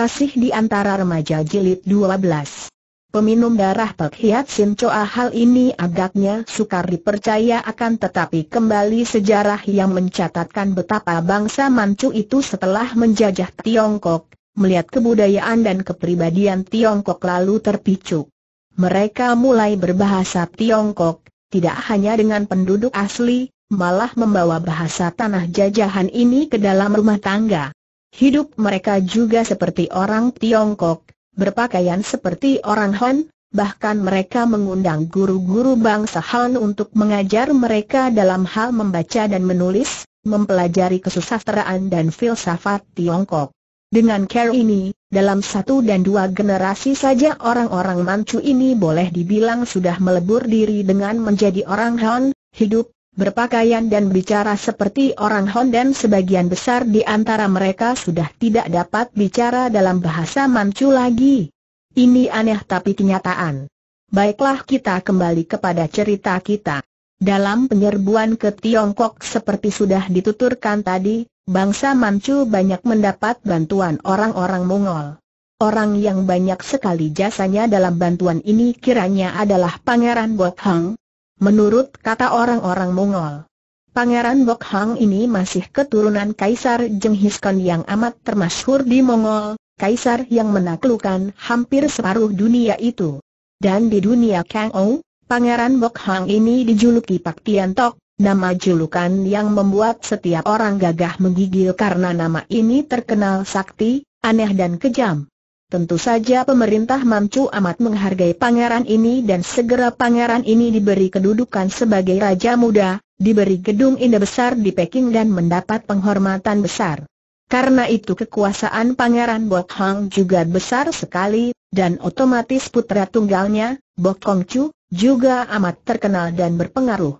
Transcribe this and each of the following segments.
Kasih di antara remaja jilid 12. Peminum darah Pek Hiat Sin Choa hal ini agaknya sukar dipercaya akan tetapi kembali sejarah yang mencatatkan betapa bangsa Manchu itu setelah menjajah Tiongkok, melihat kebudayaan dan kepribadian Tiongkok lalu terpicu. Mereka mulai berbahasa Tiongkok, tidak hanya dengan penduduk asli, malah membawa bahasa tanah jajahan ini ke dalam rumah tangga. Hidup mereka juga seperti orang Tiongkok, berpakaian seperti orang Han, bahkan mereka mengundang guru-guru bangsa Han untuk mengajar mereka dalam hal membaca dan menulis, mempelajari kesusastraan dan filsafat Tiongkok. Dengan care ini, dalam satu dan dua generasi saja orang-orang Manchu ini boleh dibilang sudah melebur diri dengan menjadi orang Han, hidup berpakaian dan bicara seperti orang Hon sebagian besar di antara mereka sudah tidak dapat bicara dalam bahasa Manchu lagi. Ini aneh tapi kenyataan. Baiklah kita kembali kepada cerita kita. Dalam penyerbuan ke Tiongkok seperti sudah dituturkan tadi, bangsa Manchu banyak mendapat bantuan orang-orang Mongol. Orang yang banyak sekali jasanya dalam bantuan ini kiranya adalah Pangeran Bokhang, menurut kata orang-orang Mongol. Pangeran Bok Hang ini masih keturunan Kaisar Jenghis Khan yang amat termasyhur di Mongol, Kaisar yang menaklukkan hampir separuh dunia itu. Dan di dunia Kang Ou, Pangeran Bok Hang ini dijuluki Pak Tian Tok, nama julukan yang membuat setiap orang gagah menggigil karena nama ini terkenal sakti, aneh dan kejam. Tentu saja pemerintah Mamcu amat menghargai pangeran ini dan segera pangeran ini diberi kedudukan sebagai raja muda, diberi gedung indah besar di Peking dan mendapat penghormatan besar. Karena itu kekuasaan pangeran Bok Hang juga besar sekali, dan otomatis putra tunggalnya, Bok Kong Chu, juga amat terkenal dan berpengaruh.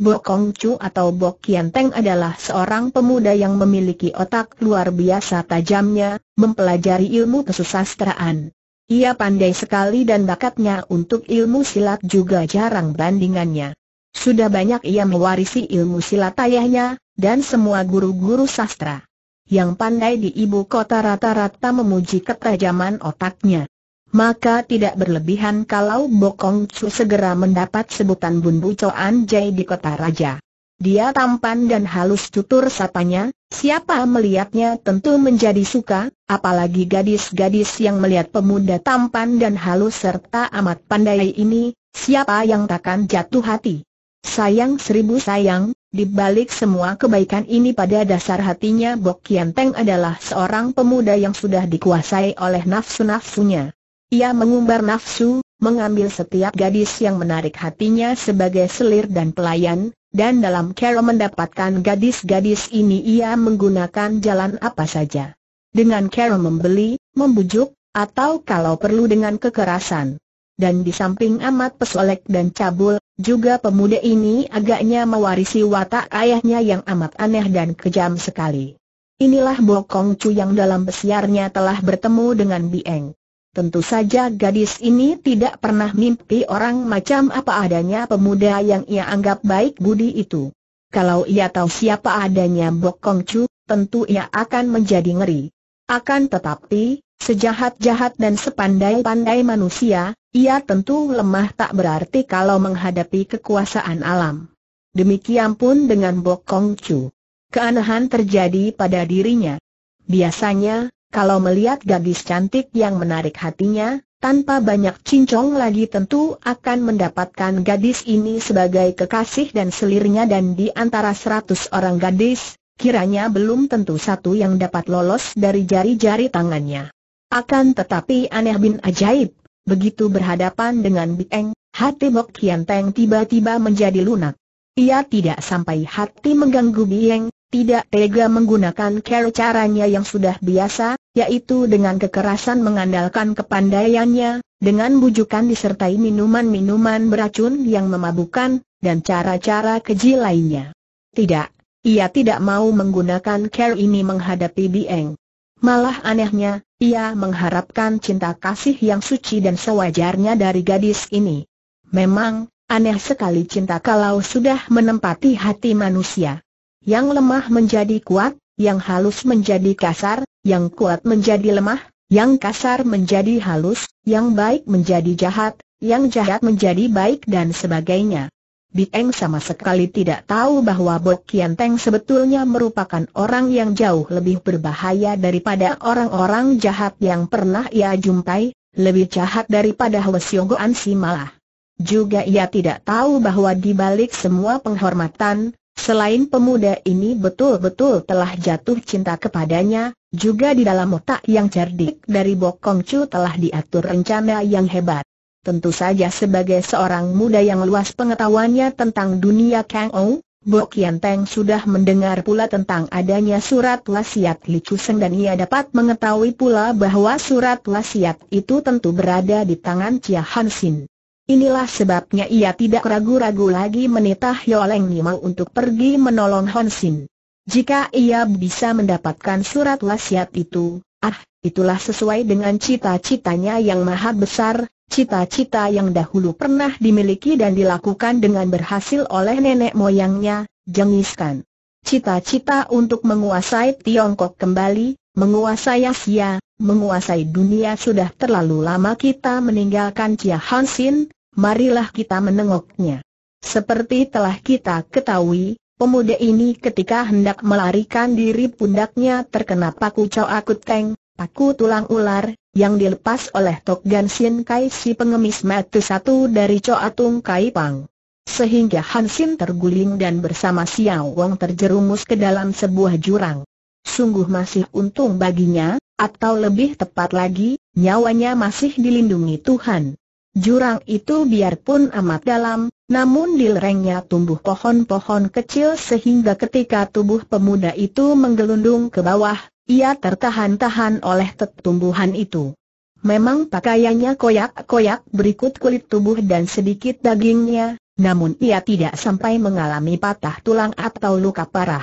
Bok Kong Chu atau Bok Kian Teng adalah seorang pemuda yang memiliki otak luar biasa tajamnya, mempelajari ilmu kesusastraan. Ia pandai sekali dan bakatnya untuk ilmu silat juga jarang bandingannya. Sudah banyak ia mewarisi ilmu silat ayahnya, dan semua guru-guru sastra. Yang pandai di ibu kota rata-rata memuji ketajaman otaknya. Maka tidak berlebihan kalau Bokong Chu segera mendapat sebutan Bun Bu Choan Jai di kota raja. Dia tampan dan halus tutur sapanya, siapa melihatnya tentu menjadi suka, apalagi gadis-gadis yang melihat pemuda tampan dan halus serta amat pandai ini, siapa yang takkan jatuh hati. Sayang seribu sayang, dibalik semua kebaikan ini pada dasar hatinya Bok Kian Teng adalah seorang pemuda yang sudah dikuasai oleh nafsu-nafsunya. Ia mengumbar nafsu, mengambil setiap gadis yang menarik hatinya sebagai selir dan pelayan, dan dalam cara mendapatkan gadis-gadis ini ia menggunakan jalan apa saja. Dengan cara membeli, membujuk, atau kalau perlu dengan kekerasan. Dan di samping amat pesolek dan cabul, juga pemuda ini agaknya mewarisi watak ayahnya yang amat aneh dan kejam sekali. Inilah Bokong Chu yang dalam besiarnya telah bertemu dengan Bieng. Tentu saja gadis ini tidak pernah mimpi orang macam apa adanya pemuda yang ia anggap baik budi itu. Kalau ia tahu siapa adanya Bok Kong Chu, tentu ia akan menjadi ngeri. Akan tetapi, sejahat-jahat dan sepandai-pandai manusia, ia tentu lemah tak berarti kalau menghadapi kekuasaan alam. Demikian pun dengan Bok Kong Chu. Keanehan terjadi pada dirinya. Biasanya, kalau melihat gadis cantik yang menarik hatinya, tanpa banyak cincong lagi tentu akan mendapatkan gadis ini sebagai kekasih dan selirnya dan di antara seratus orang gadis, kiranya belum tentu satu yang dapat lolos dari jari-jari tangannya. Akan tetapi aneh bin ajaib, begitu berhadapan dengan Bieng, hati Bok Kian Teng tiba-tiba menjadi lunak. Ia tidak sampai hati mengganggu Bieng, tidak tega menggunakan cara caranya yang sudah biasa, yaitu dengan kekerasan mengandalkan kepandaiannya, dengan bujukan disertai minuman-minuman beracun yang memabukkan, dan cara-cara keji lainnya. Tidak, ia tidak mau menggunakan care ini menghadapi Bieng. Malah anehnya, ia mengharapkan cinta kasih yang suci dan sewajarnya dari gadis ini. Memang, aneh sekali cinta kalau sudah menempati hati manusia. Yang lemah menjadi kuat, yang halus menjadi kasar, yang kuat menjadi lemah, yang kasar menjadi halus, yang baik menjadi jahat, yang jahat menjadi baik dan sebagainya. Bieng sama sekali tidak tahu bahwa Bok Kian Teng sebetulnya merupakan orang yang jauh lebih berbahaya daripada orang-orang jahat yang pernah ia jumpai, lebih jahat daripada Hwesiong Goan Si malah. Juga ia tidak tahu bahwa di balik semua penghormatan, Selain pemuda ini betul-betul telah jatuh cinta kepadanya, juga di dalam otak yang cerdik dari Bokong Chu telah diatur rencana yang hebat. Tentu saja sebagai seorang muda yang luas pengetahuannya tentang dunia Kang Ou, Bo Kian Teng sudah mendengar pula tentang adanya surat wasiat Li Chuseng dan ia dapat mengetahui pula bahwa surat wasiat itu tentu berada di tangan Chia Han Sin. Inilah sebabnya ia tidak ragu-ragu lagi menitah Yoleng Nimau untuk pergi menolong Honsin. Jika ia bisa mendapatkan surat wasiat itu, ah, itulah sesuai dengan cita-citanya yang maha besar, cita-cita yang dahulu pernah dimiliki dan dilakukan dengan berhasil oleh nenek moyangnya, jengiskan. Cita-cita untuk menguasai Tiongkok kembali, menguasai Asia, menguasai dunia sudah terlalu lama kita meninggalkan Chia Hansin, marilah kita menengoknya. Seperti telah kita ketahui, pemuda ini ketika hendak melarikan diri pundaknya terkena paku Chow Akut Teng, paku tulang ular, yang dilepas oleh Tok Gan Sin Kai si pengemis mati satu dari coatung Kai Pang. Sehingga Hansin terguling dan bersama Xiao Wong terjerumus ke dalam sebuah jurang. Sungguh masih untung baginya, atau lebih tepat lagi, nyawanya masih dilindungi Tuhan. Jurang itu biarpun amat dalam, namun di lerengnya tumbuh pohon-pohon kecil sehingga ketika tubuh pemuda itu menggelundung ke bawah, ia tertahan-tahan oleh tetumbuhan itu. Memang pakaiannya koyak-koyak berikut kulit tubuh dan sedikit dagingnya, namun ia tidak sampai mengalami patah tulang atau luka parah.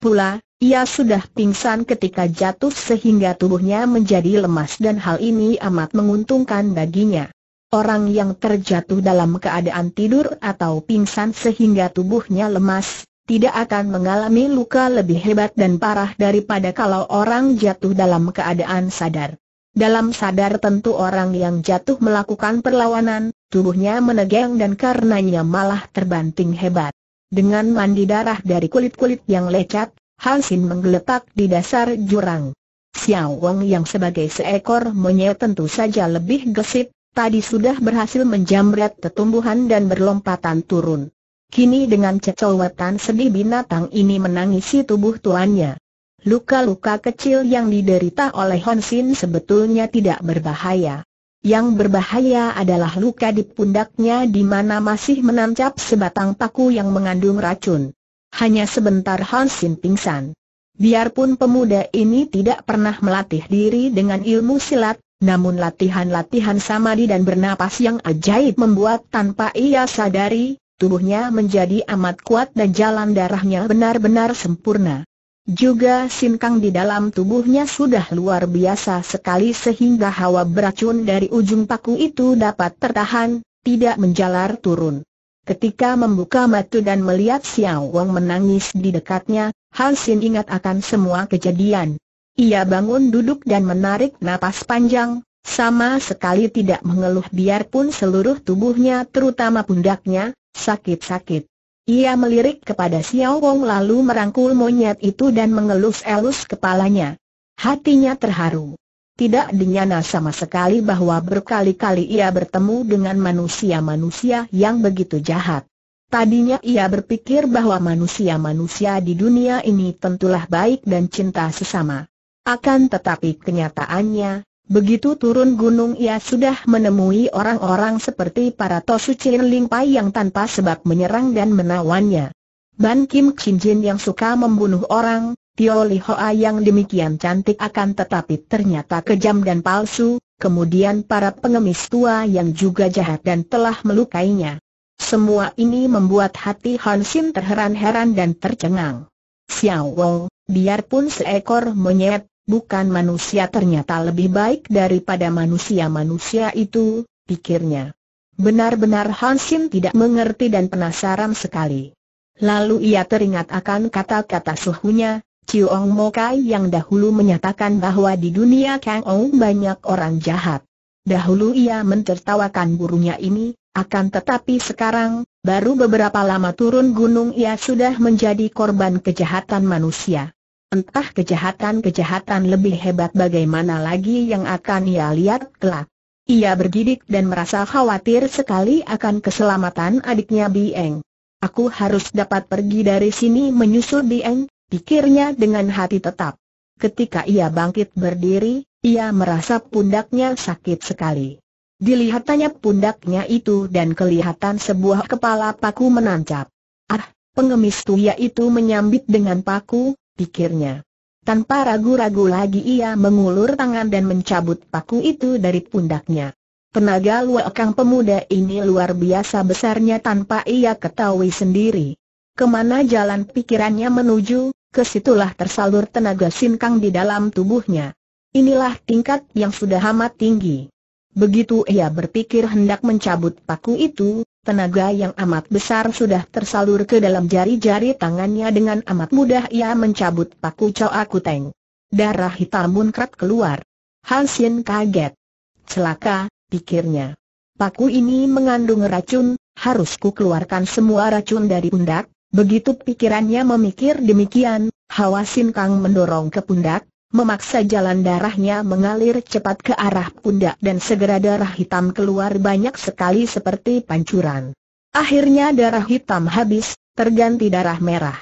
Pula, ia sudah pingsan ketika jatuh sehingga tubuhnya menjadi lemas dan hal ini amat menguntungkan baginya. Orang yang terjatuh dalam keadaan tidur atau pingsan sehingga tubuhnya lemas, tidak akan mengalami luka lebih hebat dan parah daripada kalau orang jatuh dalam keadaan sadar. Dalam sadar tentu orang yang jatuh melakukan perlawanan, tubuhnya menegang dan karenanya malah terbanting hebat. Dengan mandi darah dari kulit-kulit yang lecet, Hansin menggeletak di dasar jurang. Xiao Wang yang sebagai seekor monyet tentu saja lebih gesit, Tadi sudah berhasil menjamret tetumbuhan dan berlompatan turun. Kini dengan cecowetan sedih binatang ini menangisi tubuh tuannya. Luka-luka kecil yang diderita oleh Honsin sebetulnya tidak berbahaya. Yang berbahaya adalah luka di pundaknya di mana masih menancap sebatang paku yang mengandung racun. Hanya sebentar Hansin pingsan. Biarpun pemuda ini tidak pernah melatih diri dengan ilmu silat, namun latihan-latihan samadi dan bernapas yang ajaib membuat tanpa ia sadari, tubuhnya menjadi amat kuat dan jalan darahnya benar-benar sempurna. Juga sinkang di dalam tubuhnya sudah luar biasa sekali sehingga hawa beracun dari ujung paku itu dapat tertahan, tidak menjalar turun. Ketika membuka mata dan melihat Xiao Wang menangis di dekatnya, Hansin Sin ingat akan semua kejadian. Ia bangun duduk dan menarik napas panjang, sama sekali tidak mengeluh biarpun seluruh tubuhnya terutama pundaknya, sakit-sakit. Ia melirik kepada Xiao Wong lalu merangkul monyet itu dan mengelus-elus kepalanya. Hatinya terharu. Tidak dinyana sama sekali bahwa berkali-kali ia bertemu dengan manusia-manusia yang begitu jahat. Tadinya ia berpikir bahwa manusia-manusia di dunia ini tentulah baik dan cinta sesama. Akan tetapi kenyataannya, begitu turun gunung ia sudah menemui orang-orang seperti para Tosu Chin Ling Pai yang tanpa sebab menyerang dan menawannya. Ban Kim Chin Jin yang suka membunuh orang, Tio Li Hoa yang demikian cantik akan tetapi ternyata kejam dan palsu, kemudian para pengemis tua yang juga jahat dan telah melukainya. Semua ini membuat hati Han terheran-heran dan tercengang. Xiao Wong, biarpun seekor monyet, bukan manusia ternyata lebih baik daripada manusia-manusia itu, pikirnya. Benar-benar Hansin tidak mengerti dan penasaran sekali. Lalu ia teringat akan kata-kata suhunya, Chiong Mokai yang dahulu menyatakan bahwa di dunia Kang Ong banyak orang jahat. Dahulu ia mentertawakan burunya ini, akan tetapi sekarang, baru beberapa lama turun gunung ia sudah menjadi korban kejahatan manusia. Entah kejahatan-kejahatan lebih hebat bagaimana lagi yang akan ia lihat kelak. Ia bergidik dan merasa khawatir sekali akan keselamatan adiknya Bieng. Aku harus dapat pergi dari sini menyusul Bieng, pikirnya dengan hati tetap. Ketika ia bangkit berdiri, ia merasa pundaknya sakit sekali. Dilihatannya pundaknya itu dan kelihatan sebuah kepala paku menancap. Ah, pengemis tua itu menyambit dengan paku, pikirnya. Tanpa ragu-ragu lagi ia mengulur tangan dan mencabut paku itu dari pundaknya. Tenaga luakang pemuda ini luar biasa besarnya tanpa ia ketahui sendiri. Kemana jalan pikirannya menuju, kesitulah tersalur tenaga sinkang di dalam tubuhnya. Inilah tingkat yang sudah amat tinggi. Begitu ia berpikir hendak mencabut paku itu, Tenaga yang amat besar sudah tersalur ke dalam jari-jari tangannya dengan amat mudah ia mencabut paku Choa Kuteng. Darah hitam munkrat keluar. Hansin kaget. Celaka, pikirnya. Paku ini mengandung racun, harus ku keluarkan semua racun dari pundak. Begitu pikirannya memikir demikian, Hawasin Kang mendorong ke pundak, memaksa jalan darahnya mengalir cepat ke arah pundak dan segera darah hitam keluar banyak sekali seperti pancuran. Akhirnya darah hitam habis, terganti darah merah.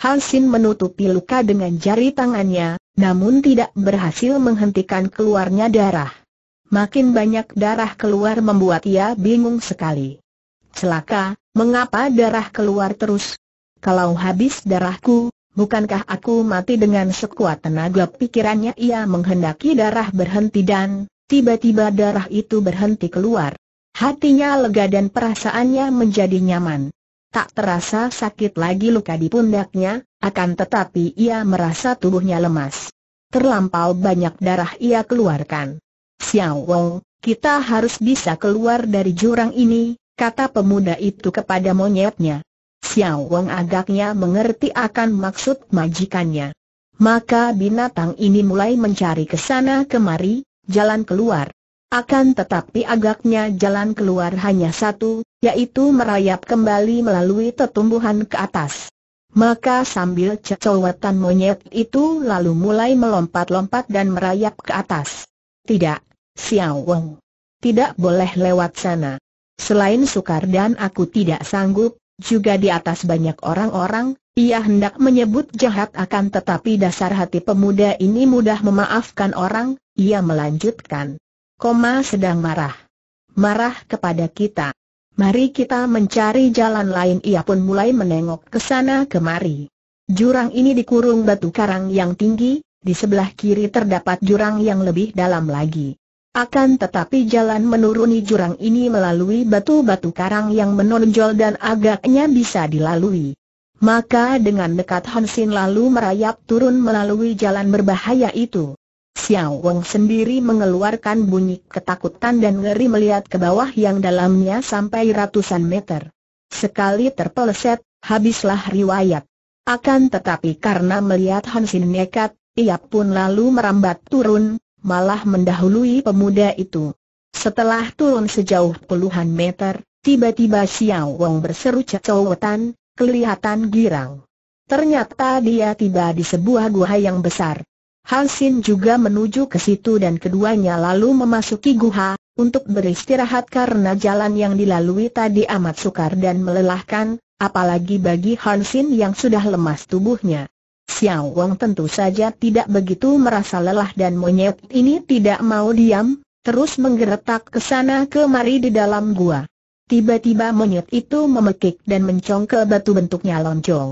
Hansin menutupi luka dengan jari tangannya, namun tidak berhasil menghentikan keluarnya darah. Makin banyak darah keluar membuat ia bingung sekali. Celaka, mengapa darah keluar terus? Kalau habis darahku, bukankah aku mati dengan sekuat tenaga pikirannya ia menghendaki darah berhenti dan, tiba-tiba darah itu berhenti keluar. Hatinya lega dan perasaannya menjadi nyaman. Tak terasa sakit lagi luka di pundaknya, akan tetapi ia merasa tubuhnya lemas. Terlampau banyak darah ia keluarkan. Xiao Wong, kita harus bisa keluar dari jurang ini, kata pemuda itu kepada monyetnya. Xiao Wang agaknya mengerti akan maksud majikannya. Maka binatang ini mulai mencari ke sana kemari, jalan keluar. Akan tetapi agaknya jalan keluar hanya satu, yaitu merayap kembali melalui tetumbuhan ke atas. Maka sambil cecowetan monyet itu lalu mulai melompat-lompat dan merayap ke atas. Tidak, Xiao Wang. Tidak boleh lewat sana. Selain sukar dan aku tidak sanggup, juga di atas banyak orang-orang, ia hendak menyebut jahat akan tetapi dasar hati pemuda ini mudah memaafkan orang, ia melanjutkan. Koma sedang marah. Marah kepada kita. Mari kita mencari jalan lain ia pun mulai menengok ke sana kemari. Jurang ini dikurung batu karang yang tinggi, di sebelah kiri terdapat jurang yang lebih dalam lagi. Akan tetapi jalan menuruni jurang ini melalui batu-batu karang yang menonjol dan agaknya bisa dilalui. Maka dengan dekat Hansin lalu merayap turun melalui jalan berbahaya itu. Xiao Wang sendiri mengeluarkan bunyi ketakutan dan ngeri melihat ke bawah yang dalamnya sampai ratusan meter. Sekali terpeleset, habislah riwayat. Akan tetapi karena melihat Hansin nekat, ia pun lalu merambat turun, malah mendahului pemuda itu. Setelah turun sejauh puluhan meter, tiba-tiba Xiao Wang berseru cecowetan, kelihatan girang. Ternyata dia tiba di sebuah gua yang besar. Han Xin juga menuju ke situ dan keduanya lalu memasuki gua, untuk beristirahat karena jalan yang dilalui tadi amat sukar dan melelahkan, apalagi bagi Han Xin yang sudah lemas tubuhnya. Xiao Wang tentu saja tidak begitu merasa lelah dan monyet ini tidak mau diam, terus menggeretak ke sana kemari di dalam gua. Tiba-tiba monyet itu memekik dan mencong ke batu bentuknya lonjong.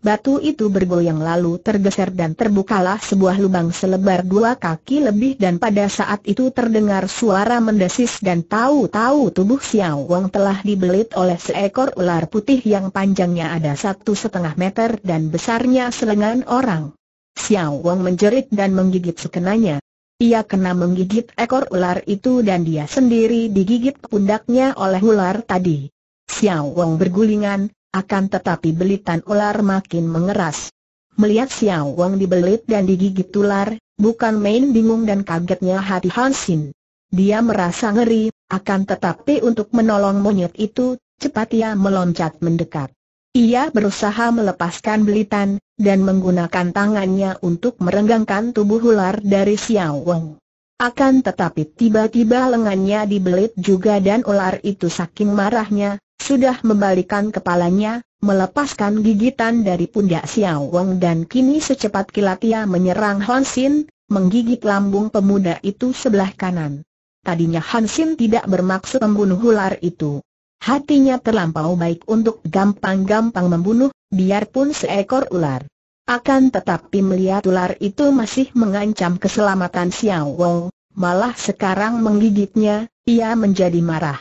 Batu itu bergoyang lalu tergeser dan terbukalah sebuah lubang selebar dua kaki lebih dan pada saat itu terdengar suara mendesis dan tahu-tahu tubuh Xiao Wang telah dibelit oleh seekor ular putih yang panjangnya ada satu setengah meter dan besarnya selengan orang. Xiao Wang menjerit dan menggigit sekenanya. Ia kena menggigit ekor ular itu dan dia sendiri digigit pundaknya oleh ular tadi. Xiao Wang bergulingan, akan tetapi belitan ular makin mengeras. Melihat Xiao Wang dibelit dan digigit ular, bukan main bingung dan kagetnya hati Hansin. Dia merasa ngeri, akan tetapi untuk menolong monyet itu, cepat ia meloncat mendekat. Ia berusaha melepaskan belitan, dan menggunakan tangannya untuk merenggangkan tubuh ular dari Xiao Wang. Akan tetapi tiba-tiba lengannya dibelit juga dan ular itu saking marahnya, sudah membalikan kepalanya, melepaskan gigitan dari pundak Xiao Wang dan kini secepat kilat ia menyerang Hansin, Xin, menggigit lambung pemuda itu sebelah kanan. Tadinya Han Xin tidak bermaksud membunuh ular itu. Hatinya terlampau baik untuk gampang-gampang membunuh, biarpun seekor ular. Akan tetapi melihat ular itu masih mengancam keselamatan Xiao Wang, malah sekarang menggigitnya, ia menjadi marah.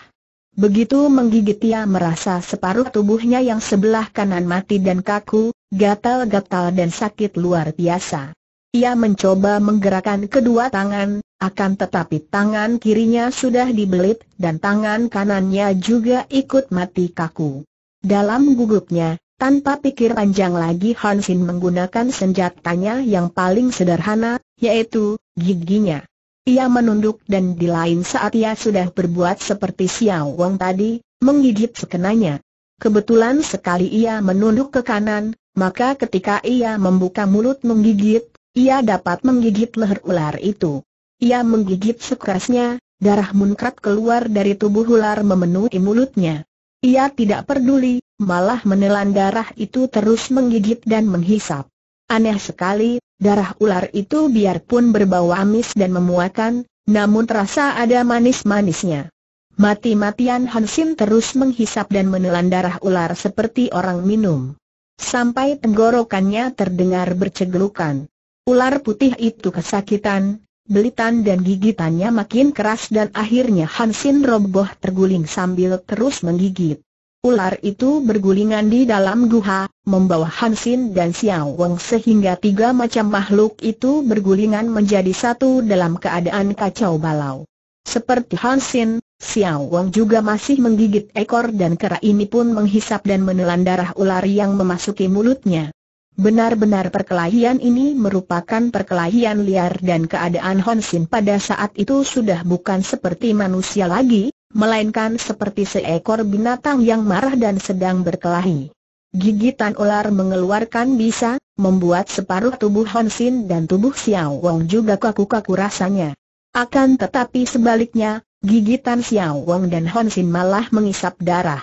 Begitu menggigit ia merasa separuh tubuhnya yang sebelah kanan mati dan kaku, gatal-gatal dan sakit luar biasa. Ia mencoba menggerakkan kedua tangan, akan tetapi tangan kirinya sudah dibelit dan tangan kanannya juga ikut mati kaku. Dalam gugupnya, tanpa pikir panjang lagi Hansin menggunakan senjatanya yang paling sederhana, yaitu giginya. Ia menunduk dan di lain saat ia sudah berbuat seperti Xiao Wang tadi, menggigit sekenanya. Kebetulan sekali ia menunduk ke kanan, maka ketika ia membuka mulut menggigit, ia dapat menggigit leher ular itu. Ia menggigit sekerasnya, darah munkrat keluar dari tubuh ular memenuhi mulutnya. Ia tidak peduli, malah menelan darah itu terus menggigit dan menghisap. Aneh sekali, Darah ular itu biarpun berbau amis dan memuakan, namun terasa ada manis-manisnya. Mati-matian Hansin terus menghisap dan menelan darah ular seperti orang minum. Sampai tenggorokannya terdengar bercegelukan. Ular putih itu kesakitan, belitan dan gigitannya makin keras dan akhirnya Hansin roboh terguling sambil terus menggigit. Ular itu bergulingan di dalam guha, membawa Hansin dan Xiao Wang sehingga tiga macam makhluk itu bergulingan menjadi satu dalam keadaan kacau balau. Seperti Hansin, Xiao Wang juga masih menggigit ekor dan kera ini pun menghisap dan menelan darah ular yang memasuki mulutnya. Benar-benar perkelahian ini merupakan perkelahian liar dan keadaan Hansin pada saat itu sudah bukan seperti manusia lagi, melainkan seperti seekor binatang yang marah dan sedang berkelahi. Gigitan ular mengeluarkan bisa, membuat separuh tubuh Honsin dan tubuh Xiao Wong juga kaku-kaku rasanya. Akan tetapi sebaliknya, gigitan Xiao Wong dan Honsin malah mengisap darah.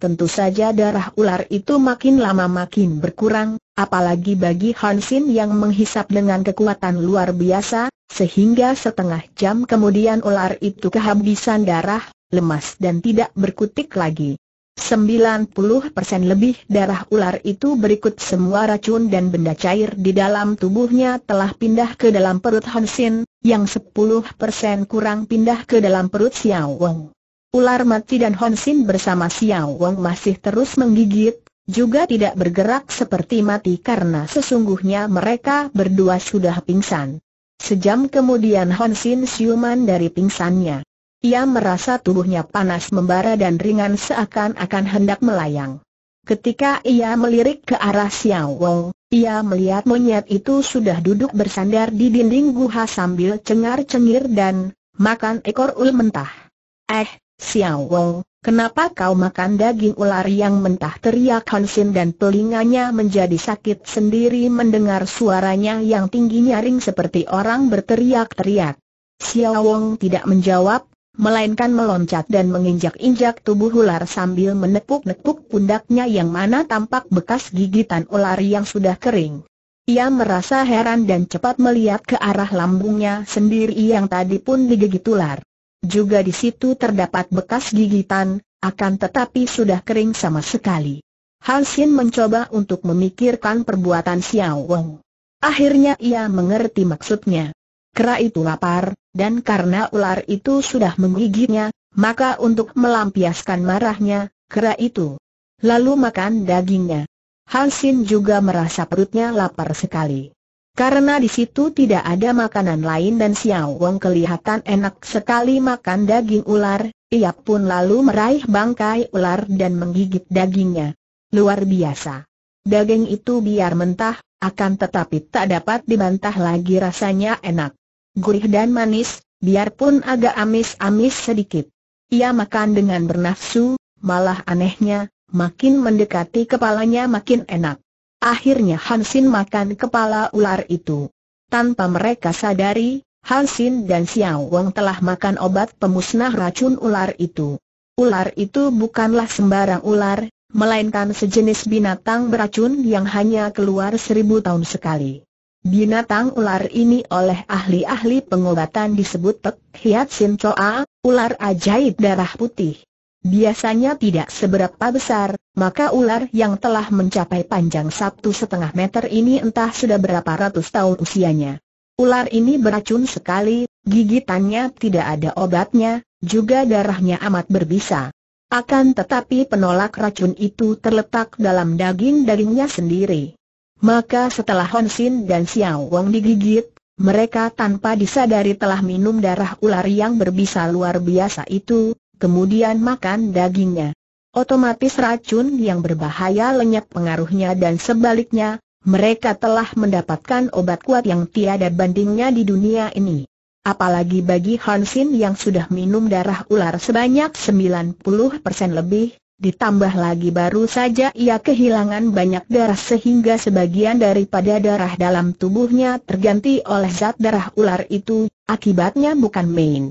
Tentu saja darah ular itu makin lama makin berkurang, apalagi bagi Hansin yang menghisap dengan kekuatan luar biasa, sehingga setengah jam kemudian ular itu kehabisan darah, lemas dan tidak berkutik lagi. 90% lebih darah ular itu berikut semua racun dan benda cair di dalam tubuhnya telah pindah ke dalam perut Hansin, yang 10% kurang pindah ke dalam perut Xiao Wong. Ular mati dan Hansin bersama Xiao Wong masih terus menggigit, juga tidak bergerak seperti mati karena sesungguhnya mereka berdua sudah pingsan. Sejam kemudian Hansin siuman dari pingsannya. Ia merasa tubuhnya panas membara dan ringan seakan-akan hendak melayang. Ketika ia melirik ke arah Xiao Wong, ia melihat monyet itu sudah duduk bersandar di dinding guha sambil cengar-cengir dan makan ekor ul mentah. Eh, Xiao Wong, kenapa kau makan daging ular yang mentah? Teriak Hansin dan telinganya menjadi sakit sendiri mendengar suaranya yang tinggi nyaring seperti orang berteriak-teriak. Xiao Wong tidak menjawab, melainkan meloncat dan menginjak-injak tubuh ular sambil menepuk-nepuk pundaknya yang mana tampak bekas gigitan ular yang sudah kering. Ia merasa heran dan cepat melihat ke arah lambungnya sendiri yang tadi pun digigit ular. Juga di situ terdapat bekas gigitan, akan tetapi sudah kering sama sekali. Han Xin mencoba untuk memikirkan perbuatan Xiao Wong. Akhirnya ia mengerti maksudnya. Kera itu lapar, dan karena ular itu sudah menggigitnya, maka untuk melampiaskan marahnya, kera itu lalu makan dagingnya. Hansin juga merasa perutnya lapar sekali. Karena di situ tidak ada makanan lain dan Xiao Wang kelihatan enak sekali makan daging ular, ia pun lalu meraih bangkai ular dan menggigit dagingnya. Luar biasa. Daging itu biar mentah, akan tetapi tak dapat dibantah lagi rasanya enak gurih dan manis, biarpun agak amis-amis sedikit. Ia makan dengan bernafsu, malah anehnya, makin mendekati kepalanya makin enak. Akhirnya Hansin makan kepala ular itu. Tanpa mereka sadari, Hansin dan Xiao Wang telah makan obat pemusnah racun ular itu. Ular itu bukanlah sembarang ular, melainkan sejenis binatang beracun yang hanya keluar seribu tahun sekali. Binatang ular ini oleh ahli-ahli pengobatan disebut Pek Hiat Sin Choa, ular ajaib darah putih. Biasanya tidak seberapa besar, maka ular yang telah mencapai panjang satu setengah meter ini entah sudah berapa ratus tahun usianya. Ular ini beracun sekali, gigitannya tidak ada obatnya, juga darahnya amat berbisa. Akan tetapi penolak racun itu terletak dalam daging-dagingnya sendiri. Maka setelah Sin dan Xiao Wang digigit, mereka tanpa disadari telah minum darah ular yang berbisa luar biasa itu, kemudian makan dagingnya. Otomatis racun yang berbahaya lenyap pengaruhnya dan sebaliknya, mereka telah mendapatkan obat kuat yang tiada bandingnya di dunia ini. Apalagi bagi Hansin yang sudah minum darah ular sebanyak 90% lebih, Ditambah lagi baru saja ia kehilangan banyak darah sehingga sebagian daripada darah dalam tubuhnya terganti oleh zat darah ular itu, akibatnya bukan main.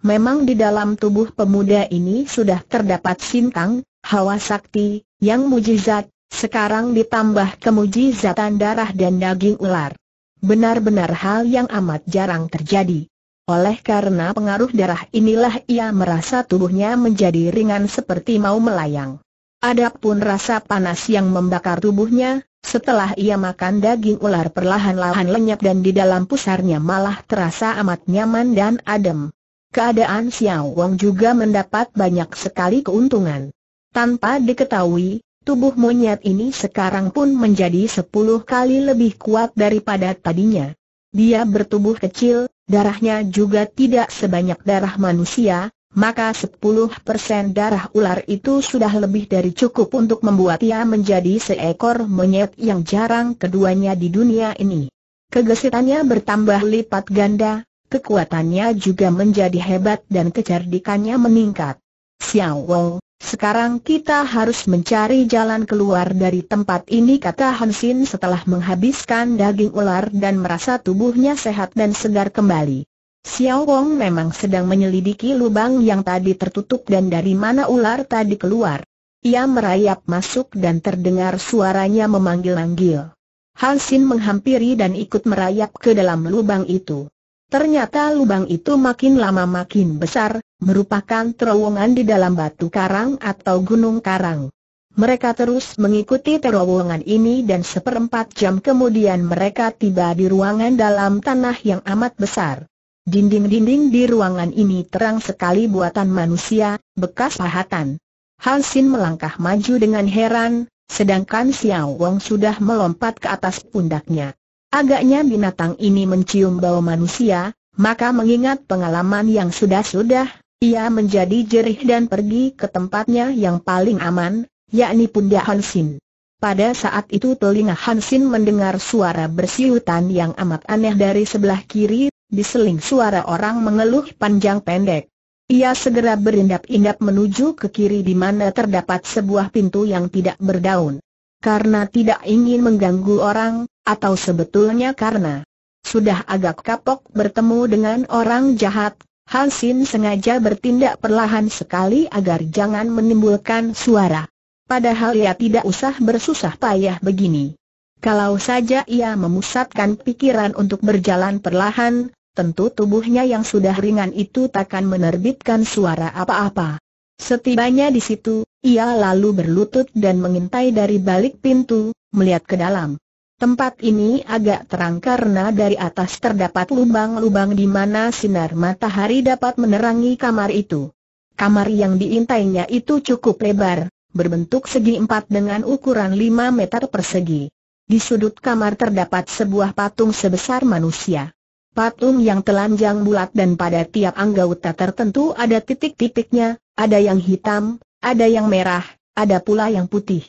Memang di dalam tubuh pemuda ini sudah terdapat sintang, hawa sakti, yang mujizat, sekarang ditambah kemujizatan darah dan daging ular. Benar-benar hal yang amat jarang terjadi. Oleh karena pengaruh darah inilah ia merasa tubuhnya menjadi ringan seperti mau melayang. Adapun rasa panas yang membakar tubuhnya, setelah ia makan daging ular perlahan-lahan lenyap dan di dalam pusarnya malah terasa amat nyaman dan adem. Keadaan Xiao Wang juga mendapat banyak sekali keuntungan. Tanpa diketahui, tubuh monyet ini sekarang pun menjadi sepuluh kali lebih kuat daripada tadinya. Dia bertubuh kecil, darahnya juga tidak sebanyak darah manusia, maka 10% darah ular itu sudah lebih dari cukup untuk membuat ia menjadi seekor monyet yang jarang keduanya di dunia ini. Kegesitannya bertambah lipat ganda, kekuatannya juga menjadi hebat dan kecerdikannya meningkat. Xiao Wong, sekarang kita harus mencari jalan keluar dari tempat ini kata Hansin setelah menghabiskan daging ular dan merasa tubuhnya sehat dan segar kembali. Xiao Wong memang sedang menyelidiki lubang yang tadi tertutup dan dari mana ular tadi keluar. Ia merayap masuk dan terdengar suaranya memanggil-manggil. Hansin menghampiri dan ikut merayap ke dalam lubang itu. Ternyata lubang itu makin lama makin besar, merupakan terowongan di dalam batu karang atau gunung karang. Mereka terus mengikuti terowongan ini dan seperempat jam kemudian mereka tiba di ruangan dalam tanah yang amat besar. Dinding-dinding di ruangan ini terang sekali buatan manusia, bekas pahatan. Hansin melangkah maju dengan heran, sedangkan Xiao Wang sudah melompat ke atas pundaknya. Agaknya binatang ini mencium bau manusia, maka mengingat pengalaman yang sudah-sudah, ia menjadi jerih dan pergi ke tempatnya yang paling aman, yakni pundak Hansin. Pada saat itu telinga Hansin mendengar suara bersiutan yang amat aneh dari sebelah kiri, diseling suara orang mengeluh panjang pendek. Ia segera berindap-indap menuju ke kiri di mana terdapat sebuah pintu yang tidak berdaun. Karena tidak ingin mengganggu orang, atau sebetulnya karena sudah agak kapok bertemu dengan orang jahat, Hansin sengaja bertindak perlahan sekali agar jangan menimbulkan suara. Padahal ia tidak usah bersusah payah begini. Kalau saja ia memusatkan pikiran untuk berjalan perlahan, tentu tubuhnya yang sudah ringan itu takkan menerbitkan suara apa-apa. Setibanya di situ, ia lalu berlutut dan mengintai dari balik pintu, melihat ke dalam. Tempat ini agak terang karena dari atas terdapat lubang-lubang di mana sinar matahari dapat menerangi kamar itu. Kamar yang diintainya itu cukup lebar, berbentuk segi empat dengan ukuran 5 meter persegi. Di sudut kamar terdapat sebuah patung sebesar manusia. Patung yang telanjang bulat dan pada tiap anggota tertentu ada titik-titiknya, ada yang hitam, ada yang merah, ada pula yang putih.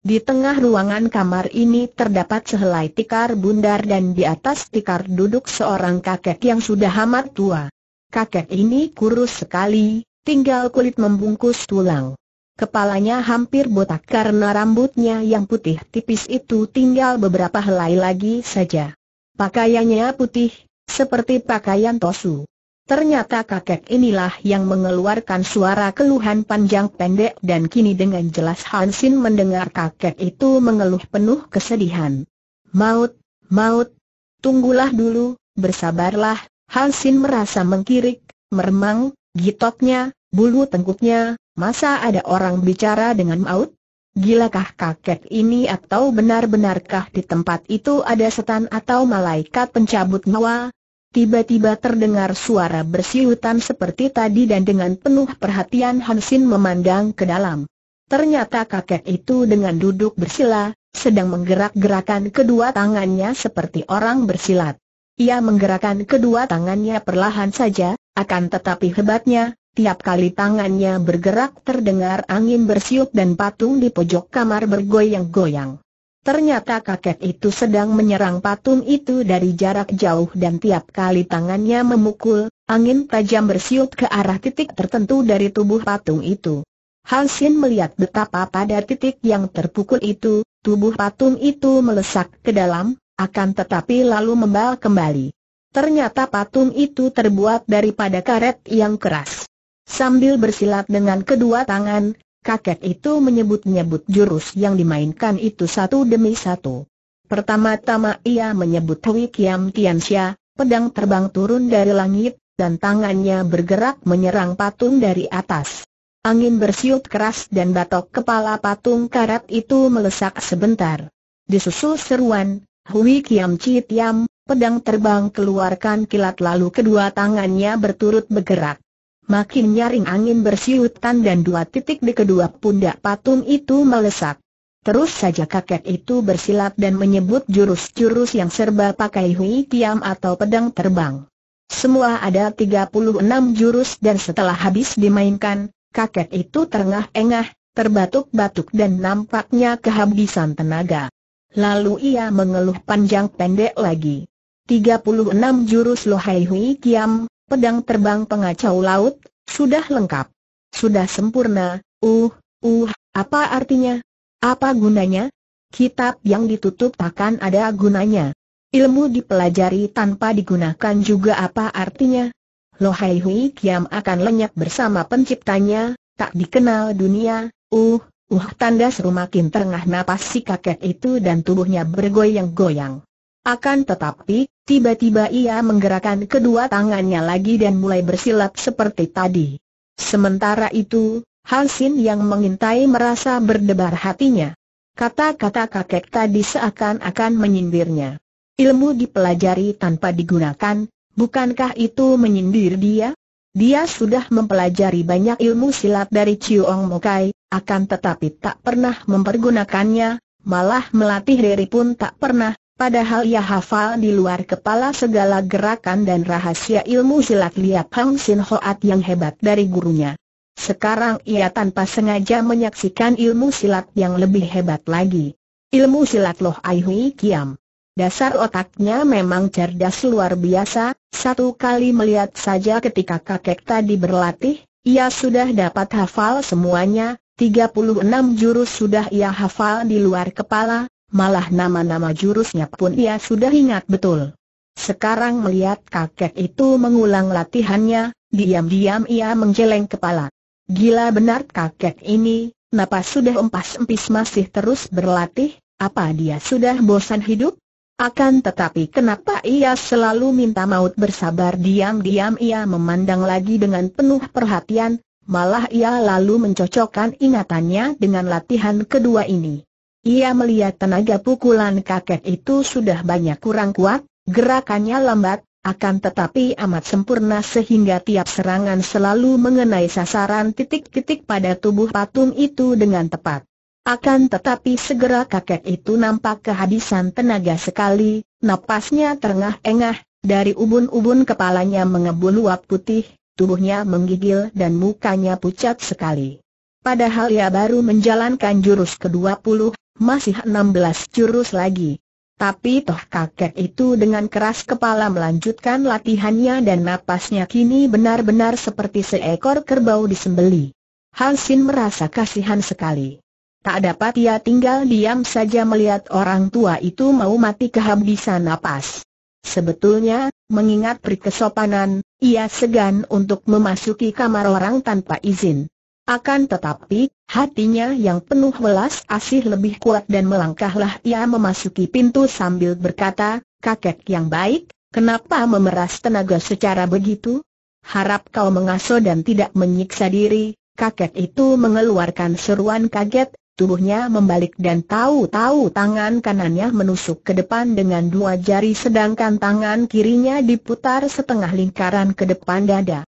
Di tengah ruangan kamar ini terdapat sehelai tikar bundar dan di atas tikar duduk seorang kakek yang sudah amat tua. Kakek ini kurus sekali, tinggal kulit membungkus tulang. Kepalanya hampir botak karena rambutnya yang putih tipis itu tinggal beberapa helai lagi saja. Pakaiannya putih, seperti pakaian tosu. Ternyata kakek inilah yang mengeluarkan suara keluhan panjang pendek dan kini dengan jelas Hansin mendengar kakek itu mengeluh penuh kesedihan. Maut, maut, tunggulah dulu, bersabarlah, Hansin merasa mengkirik, meremang, gitoknya, bulu tengkuknya, masa ada orang bicara dengan maut? Gilakah kakek ini atau benar-benarkah di tempat itu ada setan atau malaikat pencabut nyawa? Tiba-tiba terdengar suara bersiutan seperti tadi dan dengan penuh perhatian Hansin memandang ke dalam. Ternyata kakek itu dengan duduk bersila, sedang menggerak-gerakan kedua tangannya seperti orang bersilat. Ia menggerakkan kedua tangannya perlahan saja, akan tetapi hebatnya, tiap kali tangannya bergerak terdengar angin bersiup dan patung di pojok kamar bergoyang-goyang. Ternyata kakek itu sedang menyerang patung itu dari jarak jauh dan tiap kali tangannya memukul, angin tajam bersiut ke arah titik tertentu dari tubuh patung itu. Halsin melihat betapa pada titik yang terpukul itu, tubuh patung itu melesak ke dalam, akan tetapi lalu membal kembali. Ternyata patung itu terbuat daripada karet yang keras. Sambil bersilat dengan kedua tangan, kakek itu menyebut-nyebut jurus yang dimainkan itu satu demi satu. Pertama-tama ia menyebut Hui Kiam Tianxia, pedang terbang turun dari langit, dan tangannya bergerak menyerang patung dari atas. Angin bersiut keras dan batok kepala patung karat itu melesak sebentar. Disusul seruan, Hui Kiam Chi Tiam, pedang terbang keluarkan kilat lalu kedua tangannya berturut bergerak makin nyaring angin bersiutan dan dua titik di kedua pundak patung itu melesat. Terus saja kakek itu bersilat dan menyebut jurus-jurus yang serba pakai Hui Tiam atau pedang terbang. Semua ada 36 jurus dan setelah habis dimainkan, kakek itu terengah-engah, terbatuk-batuk dan nampaknya kehabisan tenaga. Lalu ia mengeluh panjang pendek lagi. 36 jurus Lohai Hui Kiam, pedang terbang pengacau laut, sudah lengkap. Sudah sempurna, uh, uh, apa artinya? Apa gunanya? Kitab yang ditutup takkan ada gunanya. Ilmu dipelajari tanpa digunakan juga apa artinya? Lohai Hui Kiam akan lenyap bersama penciptanya, tak dikenal dunia, uh, uh tanda seru makin terengah napas si kakek itu dan tubuhnya bergoyang-goyang. Akan tetapi, tiba-tiba ia menggerakkan kedua tangannya lagi dan mulai bersilat seperti tadi. Sementara itu, Hansin yang mengintai merasa berdebar hatinya. Kata-kata kakek tadi seakan-akan menyindirnya. Ilmu dipelajari tanpa digunakan, bukankah itu menyindir dia? Dia sudah mempelajari banyak ilmu silat dari Chiuong Mokai, akan tetapi tak pernah mempergunakannya, malah melatih diri pun tak pernah, Padahal ia hafal di luar kepala segala gerakan dan rahasia ilmu silat Liap Hang Sin Hoat yang hebat dari gurunya. Sekarang ia tanpa sengaja menyaksikan ilmu silat yang lebih hebat lagi. Ilmu silat Loh Ai Hui Kiam. Dasar otaknya memang cerdas luar biasa, satu kali melihat saja ketika kakek tadi berlatih, ia sudah dapat hafal semuanya, 36 jurus sudah ia hafal di luar kepala, malah nama-nama jurusnya pun ia sudah ingat betul. Sekarang melihat kakek itu mengulang latihannya, diam-diam ia menggeleng kepala. Gila benar kakek ini, napas sudah empas-empis masih terus berlatih, apa dia sudah bosan hidup? Akan tetapi kenapa ia selalu minta maut bersabar diam-diam ia memandang lagi dengan penuh perhatian, malah ia lalu mencocokkan ingatannya dengan latihan kedua ini. Ia melihat tenaga pukulan kakek itu sudah banyak kurang kuat, gerakannya lambat, akan tetapi amat sempurna sehingga tiap serangan selalu mengenai sasaran titik-titik pada tubuh patung itu dengan tepat. Akan tetapi segera kakek itu nampak kehabisan tenaga sekali, napasnya terengah-engah, dari ubun-ubun kepalanya mengebul uap putih, tubuhnya menggigil dan mukanya pucat sekali. Padahal ia baru menjalankan jurus ke-20 masih 16 jurus lagi. Tapi toh kakek itu dengan keras kepala melanjutkan latihannya dan napasnya kini benar-benar seperti seekor kerbau disembeli. Hansin merasa kasihan sekali. Tak dapat ia tinggal diam saja melihat orang tua itu mau mati kehabisan napas. Sebetulnya, mengingat perkesopanan, ia segan untuk memasuki kamar orang tanpa izin. Akan tetapi, hatinya yang penuh belas asih lebih kuat dan melangkahlah ia memasuki pintu sambil berkata, kakek yang baik, kenapa memeras tenaga secara begitu? Harap kau mengaso dan tidak menyiksa diri, kakek itu mengeluarkan seruan kaget, tubuhnya membalik dan tahu-tahu tangan kanannya menusuk ke depan dengan dua jari sedangkan tangan kirinya diputar setengah lingkaran ke depan dada.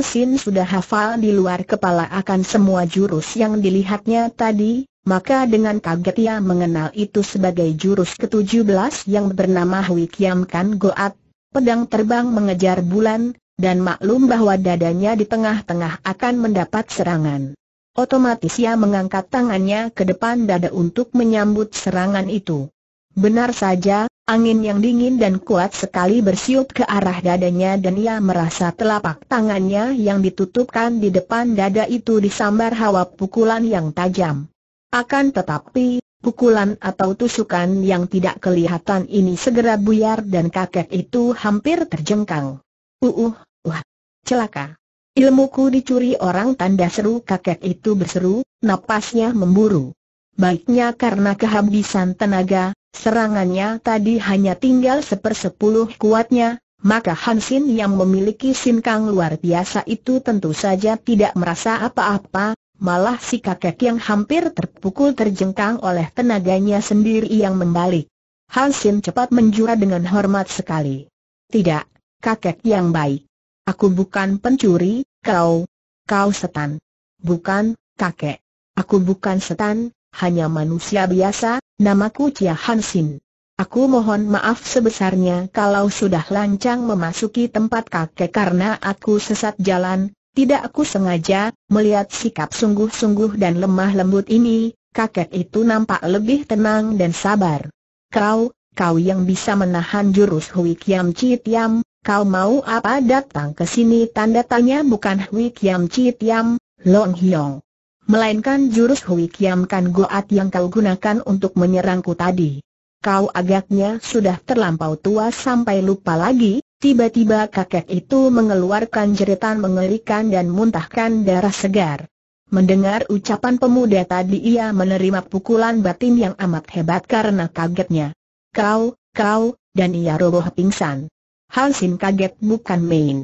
Sin sudah hafal di luar kepala akan semua jurus yang dilihatnya tadi, maka dengan kaget ia mengenal itu sebagai jurus ke-17 yang bernama Hui Kiam Kan Goat, pedang terbang mengejar bulan, dan maklum bahwa dadanya di tengah-tengah akan mendapat serangan. Otomatis ia mengangkat tangannya ke depan dada untuk menyambut serangan itu. Benar saja, Angin yang dingin dan kuat sekali bersiup ke arah dadanya dan ia merasa telapak tangannya yang ditutupkan di depan dada itu disambar hawa pukulan yang tajam. Akan tetapi, pukulan atau tusukan yang tidak kelihatan ini segera buyar dan kakek itu hampir terjengkang. Uuh, uh, wah, celaka. Ilmuku dicuri orang tanda seru kakek itu berseru, napasnya memburu. Baiknya karena kehabisan tenaga, Serangannya tadi hanya tinggal sepersepuluh kuatnya, maka Hansin yang memiliki sinkang luar biasa itu tentu saja tidak merasa apa-apa, malah si kakek yang hampir terpukul terjengkang oleh tenaganya sendiri yang membalik. Hansin cepat menjura dengan hormat sekali. Tidak, kakek yang baik. Aku bukan pencuri, kau. Kau setan. Bukan, kakek. Aku bukan setan, hanya manusia biasa, namaku Chia Hansin. Aku mohon maaf sebesarnya kalau sudah lancang memasuki tempat kakek karena aku sesat jalan, tidak aku sengaja, melihat sikap sungguh-sungguh dan lemah lembut ini, kakek itu nampak lebih tenang dan sabar. Kau, kau yang bisa menahan jurus Hui Kiam Chi Tiam, kau mau apa datang ke sini? Tanda tanya bukan Hui Kiam Chi Tiam, Long Hiong melainkan jurus Hui Kiam Kan Goat yang kau gunakan untuk menyerangku tadi. Kau agaknya sudah terlampau tua sampai lupa lagi, tiba-tiba kakek itu mengeluarkan jeritan mengerikan dan muntahkan darah segar. Mendengar ucapan pemuda tadi ia menerima pukulan batin yang amat hebat karena kagetnya. Kau, kau, dan ia roboh pingsan. Hansin kaget bukan main.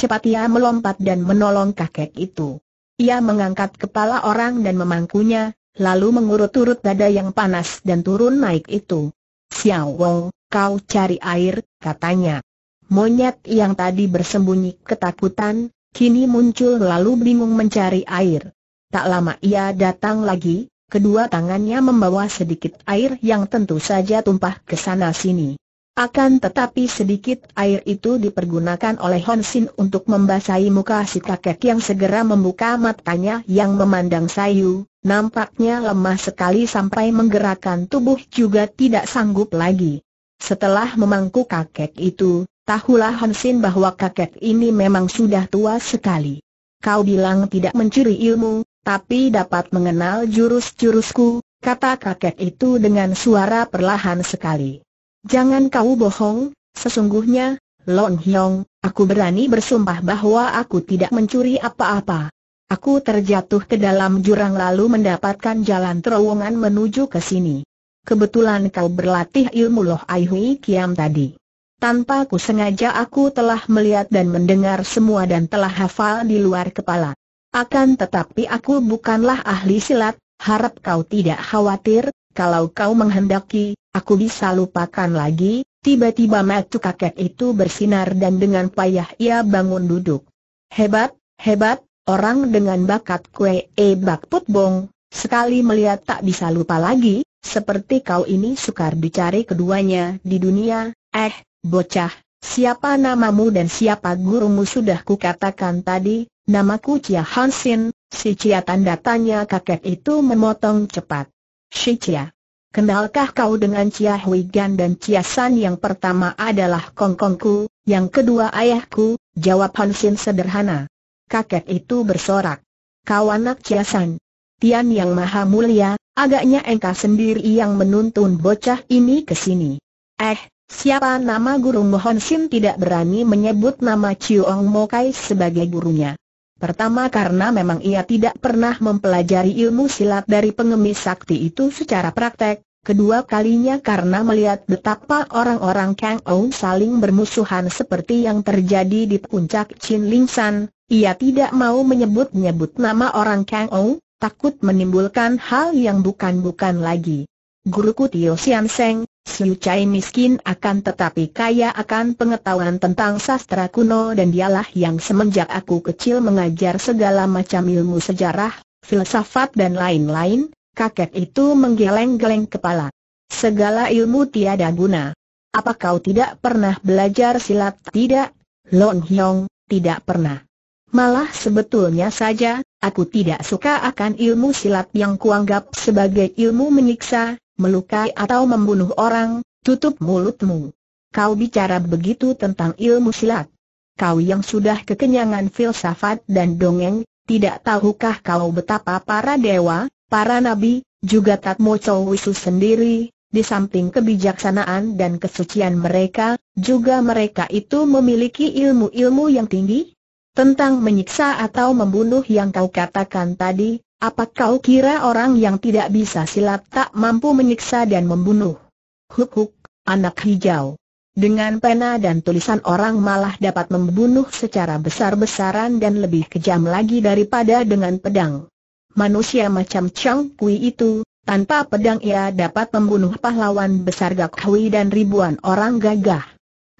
Cepat ia melompat dan menolong kakek itu. Ia mengangkat kepala orang dan memangkunya, lalu mengurut-urut dada yang panas dan turun naik itu. Xiao Wong, kau cari air, katanya. Monyet yang tadi bersembunyi ketakutan, kini muncul lalu bingung mencari air. Tak lama ia datang lagi, kedua tangannya membawa sedikit air yang tentu saja tumpah ke sana sini. Akan tetapi sedikit air itu dipergunakan oleh Honsin untuk membasahi muka si kakek yang segera membuka matanya yang memandang sayu, nampaknya lemah sekali sampai menggerakkan tubuh juga tidak sanggup lagi. Setelah memangku kakek itu, tahulah Honsin bahwa kakek ini memang sudah tua sekali. Kau bilang tidak mencuri ilmu, tapi dapat mengenal jurus-jurusku, kata kakek itu dengan suara perlahan sekali. Jangan kau bohong, sesungguhnya, Lon Hyong, aku berani bersumpah bahwa aku tidak mencuri apa-apa. Aku terjatuh ke dalam jurang lalu mendapatkan jalan terowongan menuju ke sini. Kebetulan kau berlatih ilmu Loh Ai Hui Kiam tadi. Tanpa ku sengaja aku telah melihat dan mendengar semua dan telah hafal di luar kepala. Akan tetapi aku bukanlah ahli silat, harap kau tidak khawatir, kalau kau menghendaki, aku bisa lupakan lagi, tiba-tiba mata kakek itu bersinar dan dengan payah ia bangun duduk. Hebat, hebat, orang dengan bakat kue e bak put bong, sekali melihat tak bisa lupa lagi, seperti kau ini sukar dicari keduanya di dunia, eh, bocah, siapa namamu dan siapa gurumu sudah ku katakan tadi, namaku Cia Hansin, si Cia tanda tanya kakek itu memotong cepat. Shi Chia. Kenalkah kau dengan Chia Hui Gan dan Chia San yang pertama adalah Kong Kongku, yang kedua ayahku, jawab Han Xin sederhana. Kakek itu bersorak. Kau anak Chia San. Tian yang maha mulia, agaknya engkau sendiri yang menuntun bocah ini ke sini. Eh, siapa nama guru Mohon Sin tidak berani menyebut nama Chiu Ong Mo sebagai gurunya. Pertama karena memang ia tidak pernah mempelajari ilmu silat dari pengemis sakti itu secara praktek, kedua kalinya karena melihat betapa orang-orang Kang Ou saling bermusuhan seperti yang terjadi di puncak Chin Ling San, ia tidak mau menyebut-nyebut nama orang Kang Ou, takut menimbulkan hal yang bukan-bukan lagi. Guruku Tio Sian Seng, Siu Chai miskin akan tetapi kaya akan pengetahuan tentang sastra kuno dan dialah yang semenjak aku kecil mengajar segala macam ilmu sejarah, filsafat dan lain-lain, kakek itu menggeleng-geleng kepala. Segala ilmu tiada guna. Apa kau tidak pernah belajar silat? Tidak, Long Hyong, tidak pernah. Malah sebetulnya saja, aku tidak suka akan ilmu silat yang kuanggap sebagai ilmu menyiksa, melukai atau membunuh orang, tutup mulutmu. Kau bicara begitu tentang ilmu silat. Kau yang sudah kekenyangan filsafat dan dongeng, tidak tahukah kau betapa para dewa, para nabi, juga tak Tatmo Wisu sendiri, di samping kebijaksanaan dan kesucian mereka, juga mereka itu memiliki ilmu-ilmu yang tinggi? Tentang menyiksa atau membunuh yang kau katakan tadi, apa kau kira orang yang tidak bisa silat tak mampu menyiksa dan membunuh? Huk huk, anak hijau. Dengan pena dan tulisan orang malah dapat membunuh secara besar-besaran dan lebih kejam lagi daripada dengan pedang. Manusia macam Chang Kui itu, tanpa pedang ia dapat membunuh pahlawan besar Gak Hui dan ribuan orang gagah.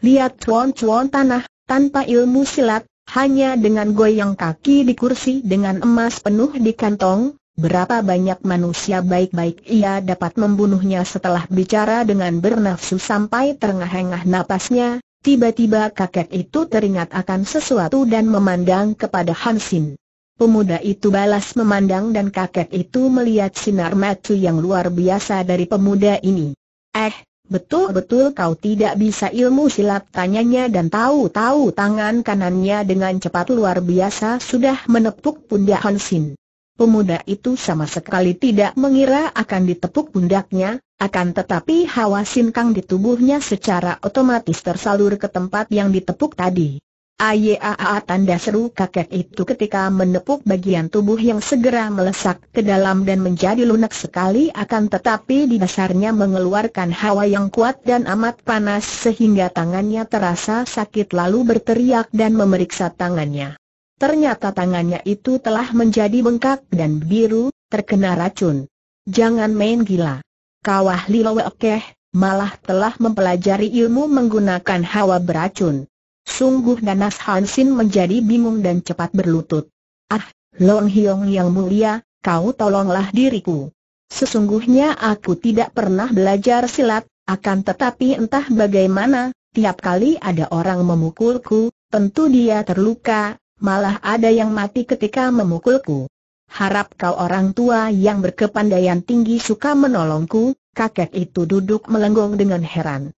Lihat cuan-cuan tanah, tanpa ilmu silat, hanya dengan goyang kaki di kursi dengan emas penuh di kantong, berapa banyak manusia baik-baik ia dapat membunuhnya setelah bicara dengan bernafsu sampai terengah-engah napasnya, tiba-tiba kakek itu teringat akan sesuatu dan memandang kepada Hansin. Pemuda itu balas memandang dan kakek itu melihat sinar mata yang luar biasa dari pemuda ini. Eh, Betul-betul kau tidak bisa ilmu silat tanyanya dan tahu-tahu tangan kanannya dengan cepat luar biasa sudah menepuk pundak Hansin. Pemuda itu sama sekali tidak mengira akan ditepuk pundaknya, akan tetapi hawa sinkang di tubuhnya secara otomatis tersalur ke tempat yang ditepuk tadi. Ayaa ah, ah, ah, tanda seru kakek itu ketika menepuk bagian tubuh yang segera melesak ke dalam dan menjadi lunak sekali akan tetapi di dasarnya mengeluarkan hawa yang kuat dan amat panas sehingga tangannya terasa sakit lalu berteriak dan memeriksa tangannya. Ternyata tangannya itu telah menjadi bengkak dan biru, terkena racun. Jangan main gila. Kawah Lilowekeh, malah telah mempelajari ilmu menggunakan hawa beracun. Sungguh ganas Hansin menjadi bingung dan cepat berlutut. Ah, Long Hiong yang mulia, kau tolonglah diriku. Sesungguhnya aku tidak pernah belajar silat, akan tetapi entah bagaimana, tiap kali ada orang memukulku, tentu dia terluka, malah ada yang mati ketika memukulku. Harap kau orang tua yang berkepandaian tinggi suka menolongku, kakek itu duduk melenggong dengan heran.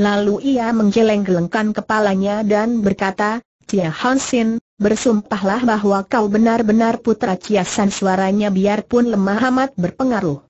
Lalu ia menggeleng-gelengkan kepalanya dan berkata, Cia Hansin, bersumpahlah bahwa kau benar-benar putra Ciasan suaranya biarpun lemah amat berpengaruh.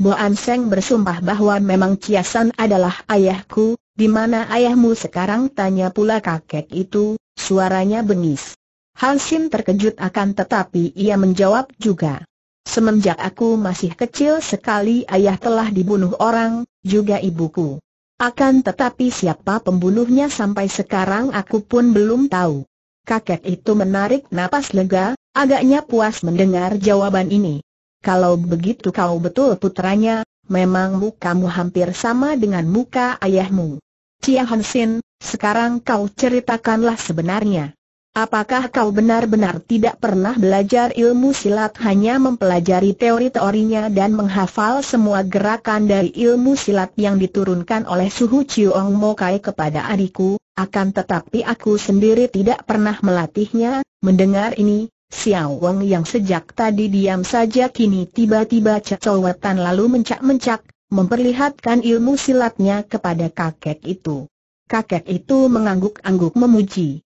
Boan Seng bersumpah bahwa memang Ciasan adalah ayahku, di mana ayahmu sekarang tanya pula kakek itu, suaranya bengis. Hansin terkejut akan tetapi ia menjawab juga. Semenjak aku masih kecil sekali ayah telah dibunuh orang, juga ibuku. Akan tetapi siapa pembunuhnya sampai sekarang aku pun belum tahu. Kakek itu menarik napas lega, agaknya puas mendengar jawaban ini. Kalau begitu kau betul putranya, memang muka mukamu hampir sama dengan muka ayahmu. Cia Hansin, sekarang kau ceritakanlah sebenarnya. Apakah kau benar-benar tidak pernah belajar ilmu silat hanya mempelajari teori-teorinya dan menghafal semua gerakan dari ilmu silat yang diturunkan oleh Suhu Chiong Mokai kepada adikku, akan tetapi aku sendiri tidak pernah melatihnya, mendengar ini, Xiao Wang yang sejak tadi diam saja kini tiba-tiba cecowetan lalu mencak-mencak, memperlihatkan ilmu silatnya kepada kakek itu. Kakek itu mengangguk-angguk memuji.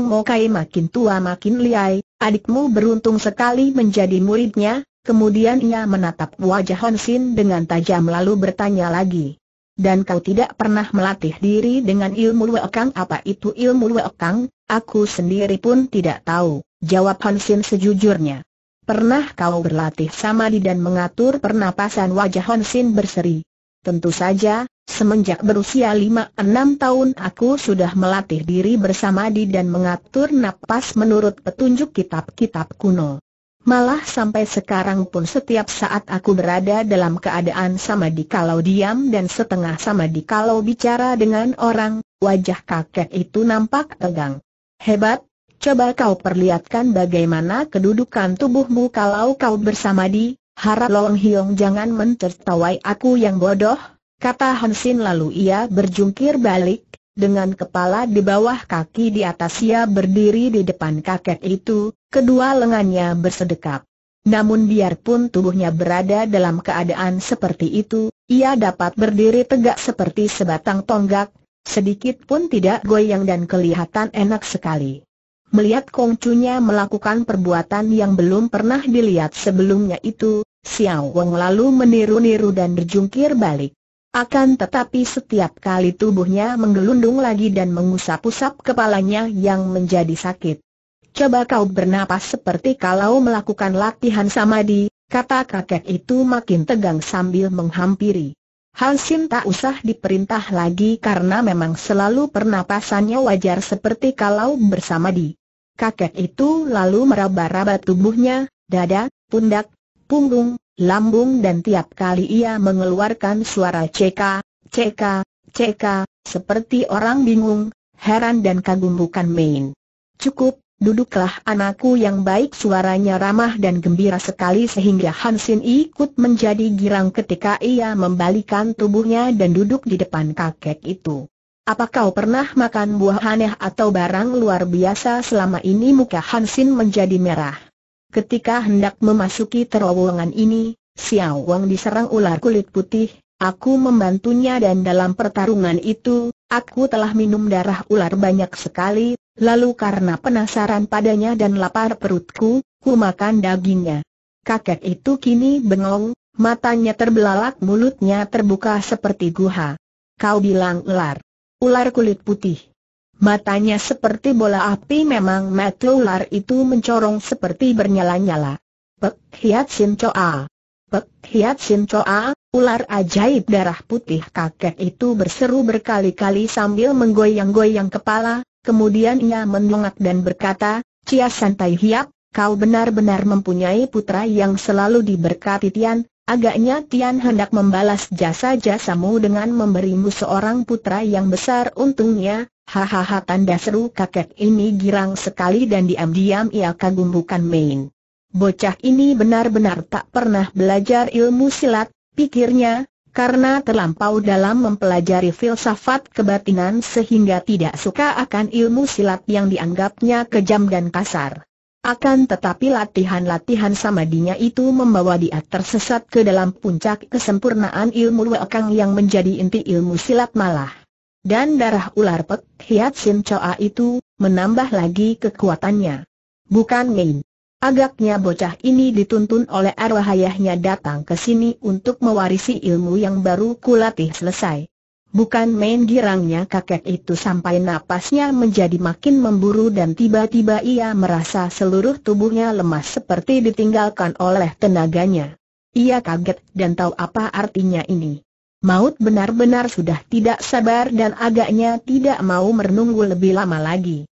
Mo kai makin tua makin liai, adikmu beruntung sekali menjadi muridnya, kemudian ia menatap wajah Hon Sin dengan tajam lalu bertanya lagi. Dan kau tidak pernah melatih diri dengan ilmu Wekang apa itu ilmu Wekang, aku sendiri pun tidak tahu, jawab Hon Sin sejujurnya. Pernah kau berlatih samadi dan mengatur pernapasan wajah Hon Sin berseri, Tentu saja, semenjak berusia 5-6 tahun aku sudah melatih diri bersama bersamadi dan mengatur napas menurut petunjuk kitab-kitab kuno. Malah sampai sekarang pun setiap saat aku berada dalam keadaan sama di kalau diam dan setengah sama di kalau bicara dengan orang, wajah kakek itu nampak tegang. Hebat, coba kau perlihatkan bagaimana kedudukan tubuhmu kalau kau bersama bersamadi, Harap Long Hiong jangan mentertawai aku yang bodoh, kata Hansin lalu ia berjungkir balik, dengan kepala di bawah kaki di atas ia berdiri di depan kakek itu, kedua lengannya bersedekap. Namun biarpun tubuhnya berada dalam keadaan seperti itu, ia dapat berdiri tegak seperti sebatang tonggak, sedikit pun tidak goyang dan kelihatan enak sekali. Melihat Kongcunya melakukan perbuatan yang belum pernah dilihat sebelumnya itu, Xiao Wang lalu meniru-niru dan berjungkir balik. Akan tetapi setiap kali tubuhnya menggelundung lagi dan mengusap-usap kepalanya yang menjadi sakit. Coba kau bernapas seperti kalau melakukan latihan samadhi, kata kakek itu makin tegang sambil menghampiri. Hansin tak usah diperintah lagi karena memang selalu pernapasannya wajar seperti kalau bersama Kakek itu lalu meraba-raba tubuhnya, dada, pundak, punggung, lambung dan tiap kali ia mengeluarkan suara ceka, ceka, ceka, seperti orang bingung, heran dan kagum bukan main. Cukup, duduklah anakku yang baik suaranya ramah dan gembira sekali sehingga Hansin ikut menjadi girang ketika ia membalikan tubuhnya dan duduk di depan kakek itu. Apa kau pernah makan buah aneh atau barang luar biasa selama ini muka Hansin menjadi merah? Ketika hendak memasuki terowongan ini, Xiao Wang diserang ular kulit putih, aku membantunya dan dalam pertarungan itu, aku telah minum darah ular banyak sekali, lalu karena penasaran padanya dan lapar perutku, ku makan dagingnya. Kakek itu kini bengong, matanya terbelalak mulutnya terbuka seperti guha. Kau bilang ular. Ular kulit putih. Matanya seperti bola api memang mata ular itu mencorong seperti bernyala-nyala. Pek Hiat Sin Choa. Pek Hiat Sin Choa, ular ajaib darah putih kakek itu berseru berkali-kali sambil menggoyang-goyang kepala, kemudian ia menungak dan berkata, Cia Santai Hiap, kau benar-benar mempunyai putra yang selalu diberkati Tian, Agaknya Tian hendak membalas jasa-jasamu dengan memberimu seorang putra yang besar untungnya, hahaha tanda seru kakek ini girang sekali dan diam-diam ia kagum bukan main. Bocah ini benar-benar tak pernah belajar ilmu silat, pikirnya, karena terlampau dalam mempelajari filsafat kebatinan sehingga tidak suka akan ilmu silat yang dianggapnya kejam dan kasar. Akan tetapi latihan-latihan samadinya itu membawa dia tersesat ke dalam puncak kesempurnaan ilmu wakang yang menjadi inti ilmu silat malah. Dan darah ular Pek Hiat Sin Choa itu, menambah lagi kekuatannya. Bukan main. Agaknya bocah ini dituntun oleh arwah ayahnya datang ke sini untuk mewarisi ilmu yang baru kulatih selesai. Bukan main girangnya kakek itu sampai napasnya menjadi makin memburu dan tiba-tiba ia merasa seluruh tubuhnya lemas seperti ditinggalkan oleh tenaganya. Ia kaget dan tahu apa artinya ini. Maut benar-benar sudah tidak sabar dan agaknya tidak mau menunggu lebih lama lagi.